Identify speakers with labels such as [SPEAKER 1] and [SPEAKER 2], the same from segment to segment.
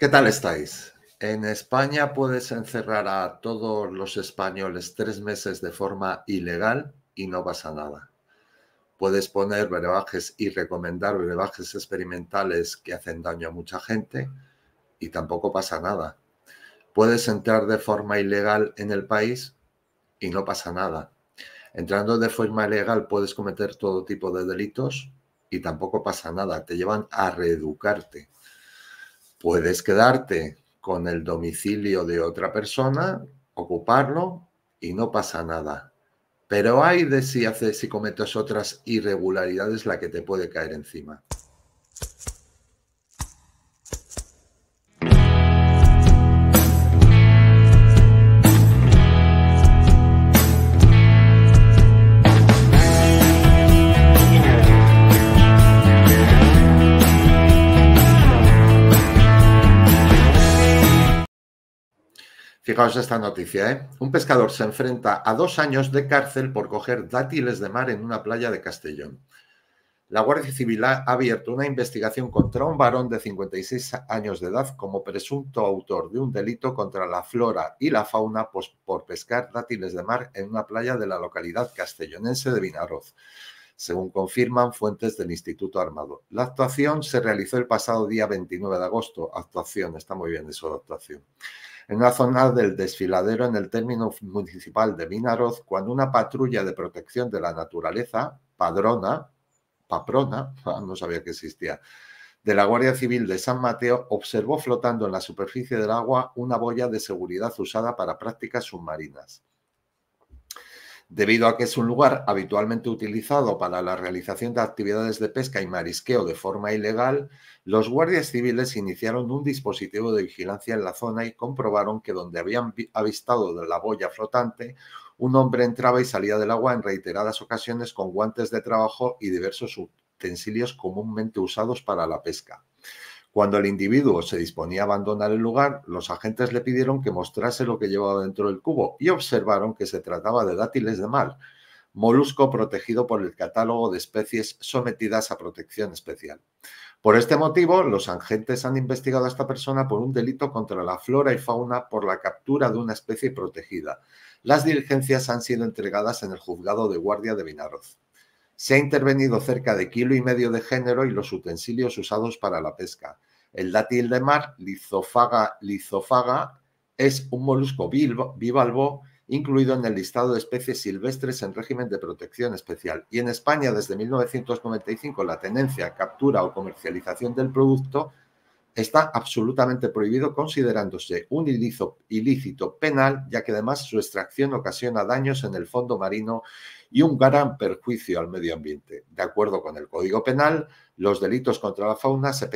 [SPEAKER 1] ¿Qué tal estáis? En España puedes encerrar a todos los españoles tres meses de forma ilegal y no pasa nada. Puedes poner brebajes y recomendar brebajes experimentales que hacen daño a mucha gente y tampoco pasa nada. Puedes entrar de forma ilegal en el país y no pasa nada. Entrando de forma ilegal puedes cometer todo tipo de delitos y tampoco pasa nada. Te llevan a reeducarte Puedes quedarte con el domicilio de otra persona, ocuparlo y no pasa nada. Pero hay de si haces, si cometes otras irregularidades la que te puede caer encima. Fijaos esta noticia, ¿eh? Un pescador se enfrenta a dos años de cárcel por coger dátiles de mar en una playa de Castellón. La Guardia Civil ha abierto una investigación contra un varón de 56 años de edad como presunto autor de un delito contra la flora y la fauna por pescar dátiles de mar en una playa de la localidad castellonense de Vinaroz según confirman fuentes del Instituto Armado. La actuación se realizó el pasado día 29 de agosto. Actuación, está muy bien eso de actuación en una zona del desfiladero en el término municipal de Minaroz, cuando una patrulla de protección de la naturaleza, padrona, paprona, ah, no sabía que existía, de la Guardia Civil de San Mateo, observó flotando en la superficie del agua una boya de seguridad usada para prácticas submarinas debido a que es un lugar habitualmente utilizado para la realización de actividades de pesca y marisqueo de forma ilegal, los guardias civiles iniciaron un dispositivo de vigilancia en la zona y comprobaron que donde habían avistado de la boya flotante, un hombre entraba y salía del agua en reiteradas ocasiones con guantes de trabajo y diversos utensilios comúnmente usados para la pesca. Cuando el individuo se disponía a abandonar el lugar, los agentes le pidieron que mostrase lo que llevaba dentro del cubo y observaron que se trataba de dátiles de mar, molusco protegido por el catálogo de especies sometidas a protección especial. Por este motivo, los agentes han investigado a esta persona por un delito contra la flora y fauna por la captura de una especie protegida. Las diligencias han sido entregadas en el juzgado de guardia de Vinaroz. Se ha intervenido cerca de kilo y medio de género y los utensilios usados para la pesca. El dátil de mar, lizofaga, lizofaga, es un molusco bivalvo incluido en el listado de especies silvestres en régimen de protección especial. Y en España, desde 1995, la tenencia, captura o comercialización del producto está absolutamente prohibido considerándose un ilícito, penal, ya que además su extracción ocasiona daños en el fondo marino y un gran perjuicio al medio ambiente. De acuerdo con el Código Penal, los delitos contra la fauna se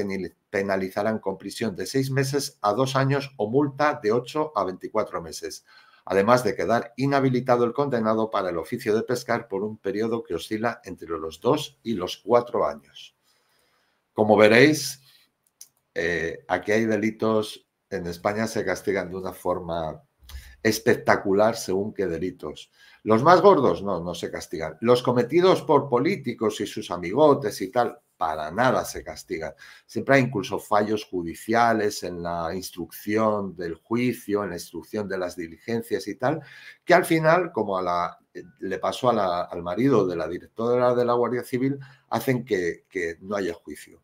[SPEAKER 1] penalizarán con prisión de seis meses a dos años o multa de ocho a veinticuatro meses, además de quedar inhabilitado el condenado para el oficio de pescar por un periodo que oscila entre los dos y los cuatro años. Como veréis, eh, aquí hay delitos, en España se castigan de una forma espectacular según qué delitos. Los más gordos no, no se castigan. Los cometidos por políticos y sus amigotes y tal, para nada se castigan. Siempre hay incluso fallos judiciales en la instrucción del juicio, en la instrucción de las diligencias y tal, que al final, como a la, eh, le pasó al marido de la directora de la Guardia Civil, hacen que no haya juicio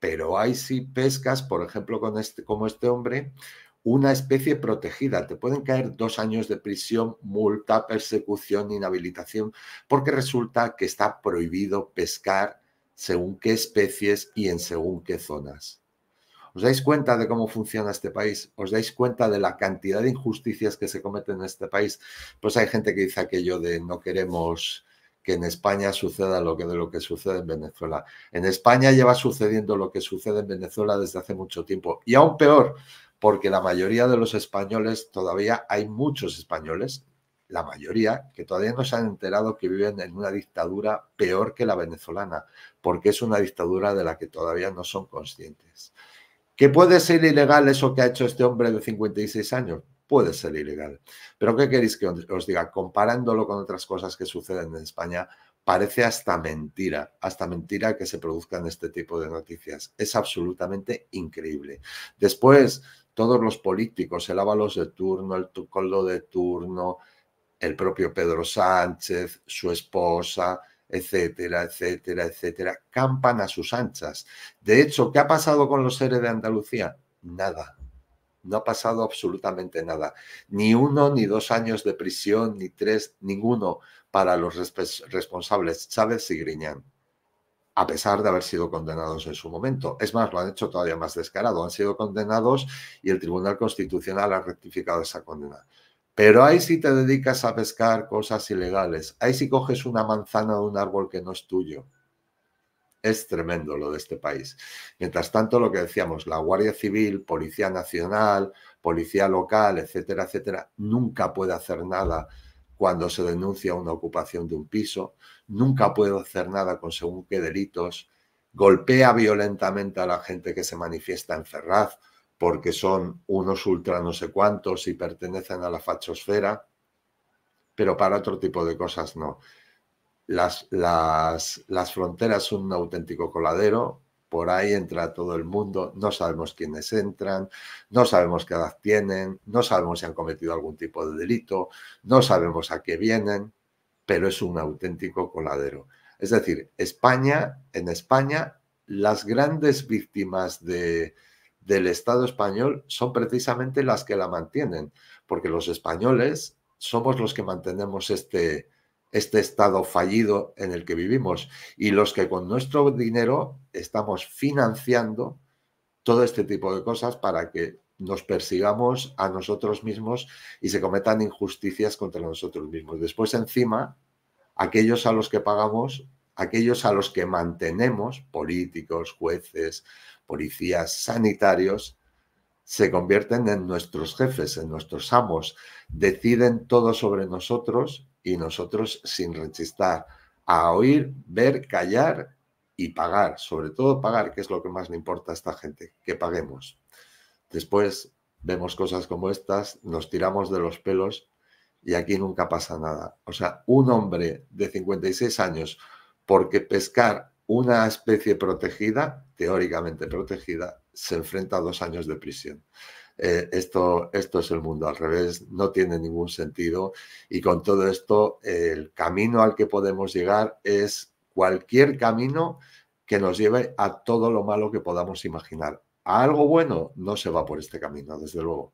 [SPEAKER 1] pero hay si pescas, por ejemplo, con este, como este hombre, una especie protegida. Te pueden caer dos años de prisión, multa, persecución, inhabilitación, porque resulta que está prohibido pescar según qué especies y en según qué zonas. ¿Os dais cuenta de cómo funciona este país? ¿Os dais cuenta de la cantidad de injusticias que se cometen en este país? Pues hay gente que dice aquello de no queremos que en España suceda lo que, de lo que sucede en Venezuela. En España lleva sucediendo lo que sucede en Venezuela desde hace mucho tiempo y aún peor, porque la mayoría de los españoles, todavía hay muchos españoles, la mayoría, que todavía no se han enterado que viven en una dictadura peor que la venezolana, porque es una dictadura de la que todavía no son conscientes. ¿Qué puede ser ilegal eso que ha hecho este hombre de 56 años? puede ser ilegal. Pero ¿qué queréis que os diga? Comparándolo con otras cosas que suceden en España, parece hasta mentira, hasta mentira que se produzcan este tipo de noticias. Es absolutamente increíble. Después, todos los políticos, el Ábalos de turno, el Tucoldo de turno, el propio Pedro Sánchez, su esposa, etcétera, etcétera, etcétera, campan a sus anchas. De hecho, ¿qué ha pasado con los seres de Andalucía? Nada no ha pasado absolutamente nada. Ni uno, ni dos años de prisión, ni tres, ninguno para los responsables Chávez y Griñán, a pesar de haber sido condenados en su momento. Es más, lo han hecho todavía más descarado. Han sido condenados y el Tribunal Constitucional ha rectificado esa condena. Pero ahí sí te dedicas a pescar cosas ilegales. Ahí sí coges una manzana de un árbol que no es tuyo. Es tremendo lo de este país. Mientras tanto, lo que decíamos, la Guardia Civil, Policía Nacional, Policía Local, etcétera, etcétera, nunca puede hacer nada cuando se denuncia una ocupación de un piso, nunca puede hacer nada con según qué delitos, golpea violentamente a la gente que se manifiesta en Ferraz porque son unos ultra no sé cuántos y pertenecen a la fachosfera, pero para otro tipo de cosas no. Las, las, fronteras son un auténtico coladero, por ahí entra todo el mundo, no sabemos quiénes entran, no sabemos qué edad tienen, no sabemos si han cometido algún tipo de delito, no sabemos a qué vienen, pero es un auténtico coladero. Es decir, España, en España, las grandes víctimas de, del Estado español son precisamente las que la mantienen, porque los españoles somos los que mantenemos este, este estado fallido en el que vivimos y los que con nuestro dinero estamos financiando todo este tipo de cosas para que nos persigamos a nosotros mismos y se cometan injusticias contra nosotros mismos. Después encima, aquellos a los que pagamos, aquellos a los que mantenemos, políticos, jueces, policías, sanitarios, se convierten en nuestros jefes, en nuestros amos, deciden todo sobre nosotros y nosotros sin rechistar, a oír, ver, callar y pagar, sobre todo pagar, que es lo que más le importa a esta gente, que paguemos. Después vemos cosas como estas, nos tiramos de los pelos y aquí nunca pasa nada. O sea, un hombre de 56 años, porque pescar una especie protegida, teóricamente protegida, se enfrenta a dos años de prisión. Eh, esto, esto es el mundo al revés, no tiene ningún sentido y con todo esto el camino al que podemos llegar es cualquier camino que nos lleve a todo lo malo que podamos imaginar. A algo bueno no se va por este camino, desde luego.